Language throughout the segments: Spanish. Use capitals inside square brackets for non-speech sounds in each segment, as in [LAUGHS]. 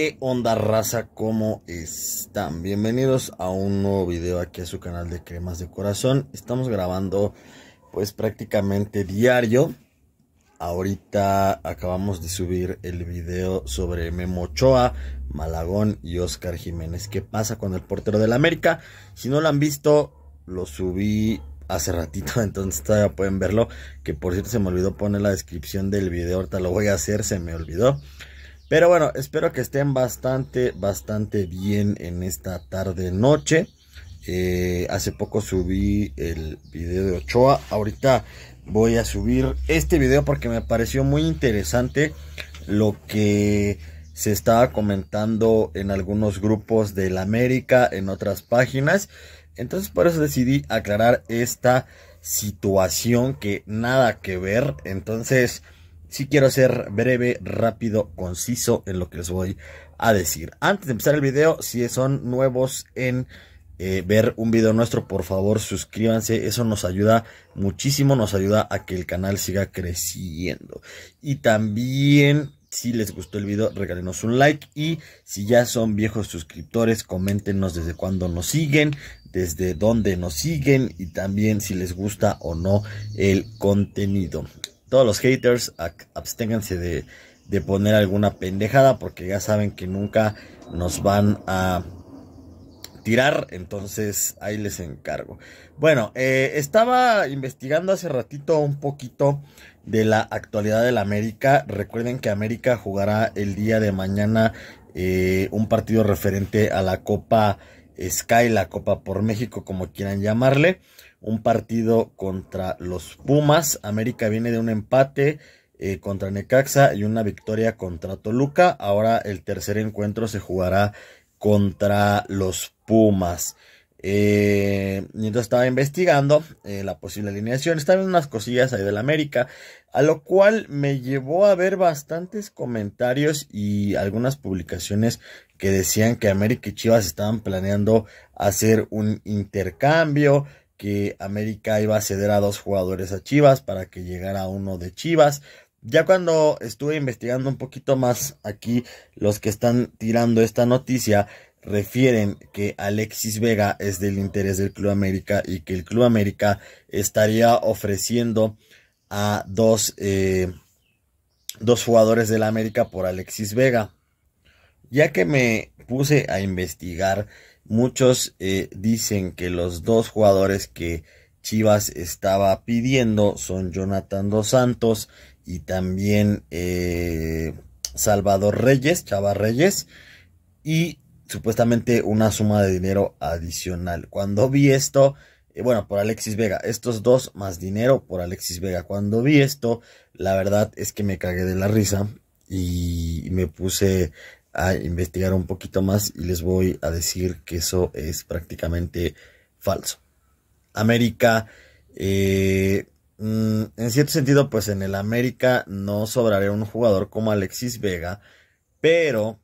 ¿Qué onda raza? ¿Cómo están? Bienvenidos a un nuevo video aquí a su canal de Cremas de Corazón. Estamos grabando pues prácticamente diario. Ahorita acabamos de subir el video sobre Memo Ochoa, Malagón y Oscar Jiménez. ¿Qué pasa con el portero del América? Si no lo han visto, lo subí hace ratito, [LAUGHS] entonces todavía pueden verlo. Que por cierto se me olvidó poner la descripción del video, ahorita lo voy a hacer, se me olvidó. Pero bueno, espero que estén bastante, bastante bien en esta tarde noche. Eh, hace poco subí el video de Ochoa. Ahorita voy a subir este video porque me pareció muy interesante lo que se estaba comentando en algunos grupos del América, en otras páginas. Entonces por eso decidí aclarar esta situación que nada que ver. Entonces si quiero ser breve, rápido, conciso en lo que les voy a decir. Antes de empezar el video, si son nuevos en eh, ver un video nuestro, por favor suscríbanse. Eso nos ayuda muchísimo, nos ayuda a que el canal siga creciendo. Y también si les gustó el video, regálenos un like. Y si ya son viejos suscriptores, coméntenos desde cuándo nos siguen, desde dónde nos siguen y también si les gusta o no el contenido todos los haters absténganse de, poner alguna pendejada porque ya saben que nunca nos van a tirar, entonces ahí les encargo. Bueno, eh, estaba investigando hace ratito un poquito de la actualidad del América. Recuerden que América jugará el día de mañana eh, un partido referente a la Copa Sky, la Copa por México, como quieran llamarle. Un partido contra los Pumas. América viene de un empate eh, contra Necaxa y una victoria contra Toluca. Ahora el tercer encuentro se jugará contra los Pumas y eh, entonces estaba investigando eh, la posible alineación. Estaban unas cosillas ahí del América. A lo cual me llevó a ver bastantes comentarios y algunas publicaciones que decían que América y Chivas estaban planeando hacer un intercambio. Que América iba a ceder a dos jugadores a Chivas para que llegara uno de Chivas. Ya cuando estuve investigando un poquito más aquí los que están tirando esta noticia, refieren que Alexis Vega es del interés del Club América y que el Club América estaría ofreciendo a dos, eh, dos jugadores del América por Alexis Vega. Ya que me puse a investigar, muchos eh, dicen que los dos jugadores que Chivas estaba pidiendo son Jonathan Dos Santos y también eh, Salvador Reyes, Chava Reyes. Y supuestamente una suma de dinero adicional. Cuando vi esto, eh, bueno, por Alexis Vega, estos dos más dinero por Alexis Vega. Cuando vi esto, la verdad es que me cagué de la risa y me puse a investigar un poquito más y les voy a decir que eso es prácticamente falso. América, eh, mm, en cierto sentido, pues en el América no sobraría un jugador como Alexis Vega, pero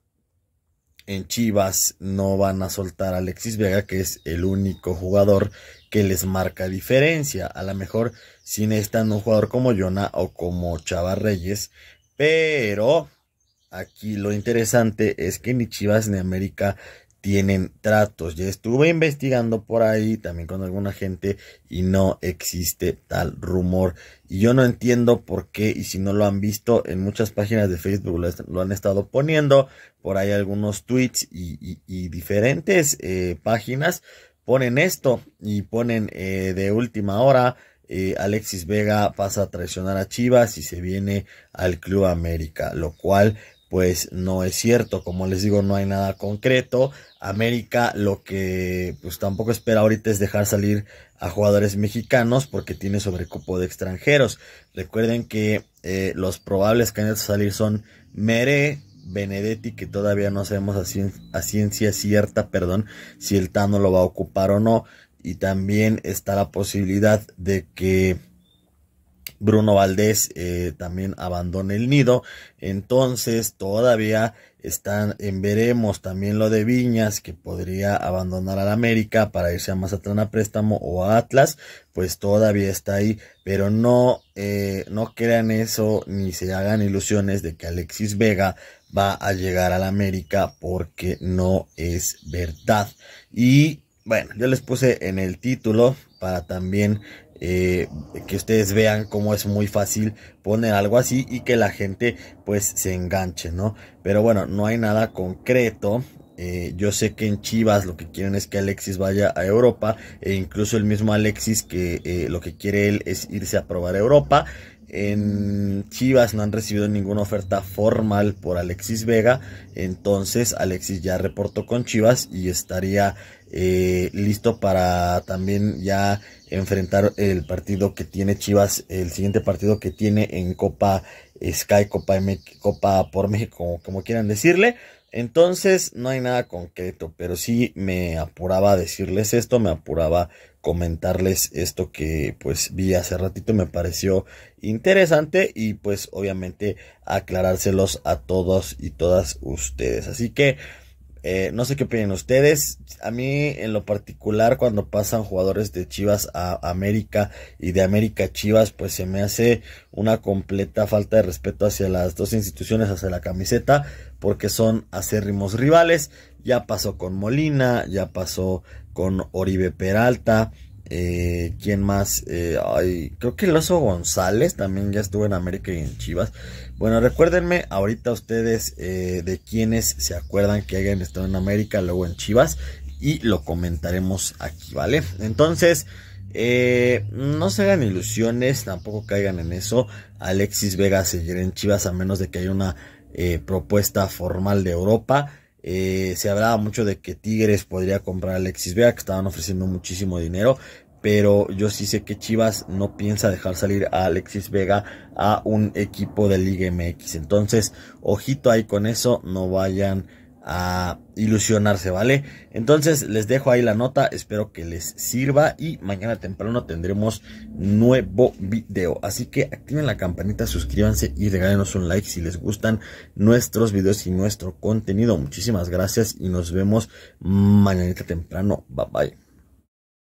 en Chivas no van a soltar a Alexis Vega, que es el único jugador que les marca diferencia. A lo mejor sin esta un jugador como Jonah o como Chava Reyes, pero aquí lo interesante es que ni Chivas ni América tienen tratos. Ya estuve investigando por ahí también con alguna gente y no existe tal rumor. Y yo no entiendo por qué y si no lo han visto en muchas páginas de Facebook lo, han estado poniendo. Por ahí algunos tweets y, diferentes eh, páginas ponen esto y ponen eh, de última hora. Eh, Alexis Vega pasa a traicionar a Chivas y se viene al Club América, lo cual pues no es cierto. Como les digo, no hay nada concreto. América lo que pues tampoco espera ahorita es dejar salir a jugadores mexicanos porque tiene sobrecupo de extranjeros. Recuerden que eh, los probables candidatos a salir son Mere, Benedetti, que todavía no sabemos a ciencia cierta, perdón, si el Tano lo va a ocupar o no. Y también está la posibilidad de que Bruno Valdés eh, también abandona el nido. Entonces todavía están en veremos también lo de Viñas que podría abandonar al América para irse a Mazatlán a préstamo o a Atlas. Pues todavía está ahí. Pero no, eh, no crean eso ni se hagan ilusiones de que Alexis Vega va a llegar al América porque no es verdad. Y bueno, yo les puse en el título para también eh, que ustedes vean cómo es muy fácil poner algo así y que la gente pues se enganche, ¿no? Pero bueno, no hay nada concreto. Eh, yo sé que en Chivas lo que quieren es que Alexis vaya a Europa e incluso el mismo Alexis que eh, lo que quiere él es irse a probar a Europa en Chivas no han recibido ninguna oferta formal por Alexis Vega. Entonces Alexis ya reportó con Chivas y estaría eh, listo para también ya enfrentar el partido que tiene Chivas, el siguiente partido que tiene en Copa Sky, Copa, M Copa por México, como, como quieran decirle. Entonces, no hay nada concreto, pero sí me apuraba a decirles esto, me apuraba comentarles esto que pues vi hace ratito me pareció interesante y pues obviamente aclarárselos a todos y todas ustedes. Así que eh, no sé qué opinan ustedes. A mí, en lo particular, cuando pasan jugadores de Chivas a América y de América a Chivas, pues se me hace una completa falta de respeto hacia las dos instituciones, hacia la camiseta, porque son acérrimos rivales. Ya pasó con Molina, ya pasó con Oribe Peralta, eh, ¿Quién más? Eh, creo que el oso González también ya estuvo en América y en Chivas. Bueno, recuérdenme ahorita ustedes eh, de quienes se acuerdan que hayan estado en América, luego en Chivas. Y lo comentaremos aquí, ¿vale? Entonces, eh, no se hagan ilusiones, tampoco caigan en eso. Alexis Vega seguirá en Chivas a menos de que haya una eh, propuesta formal de Europa. Eh, se hablaba mucho de que Tigres podría comprar a Alexis Vega, que estaban ofreciendo muchísimo dinero. Pero yo sí sé que Chivas no piensa dejar salir a Alexis Vega a un equipo de Liga MX. Entonces, ojito ahí con eso, no vayan a ilusionarse, ¿vale? Entonces les dejo ahí la nota, espero que les sirva y mañana temprano tendremos nuevo video. Así que activen la campanita, suscríbanse y regálenos un like si les gustan nuestros videos y nuestro contenido. Muchísimas gracias y nos vemos mañana temprano. Bye bye.